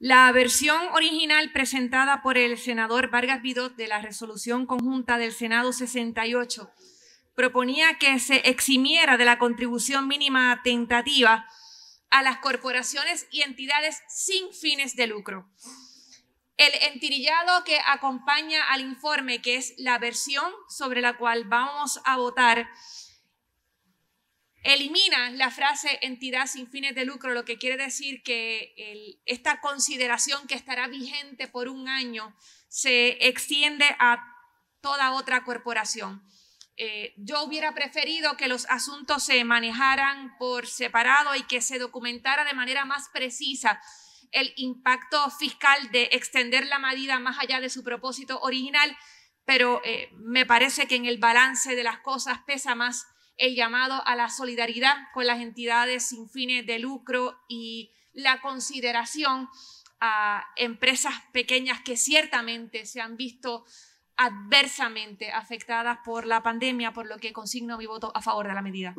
La versión original presentada por el senador Vargas Vidot de la resolución conjunta del Senado 68 proponía que se eximiera de la contribución mínima tentativa a las corporaciones y entidades sin fines de lucro. El entirillado que acompaña al informe, que es la versión sobre la cual vamos a votar, elimina la frase entidad sin fines de lucro, lo que quiere decir que esta consideración que estará vigente por un año se extiende a toda otra corporación. Eh, yo hubiera preferido que los asuntos se manejaran por separado y que se documentara de manera más precisa el impacto fiscal de extender la medida más allá de su propósito original, pero eh, me parece que en el balance de las cosas pesa más el llamado a la solidaridad con las entidades sin fines de lucro y la consideración a empresas pequeñas que ciertamente se han visto adversamente afectadas por la pandemia, por lo que consigno mi voto a favor de la medida.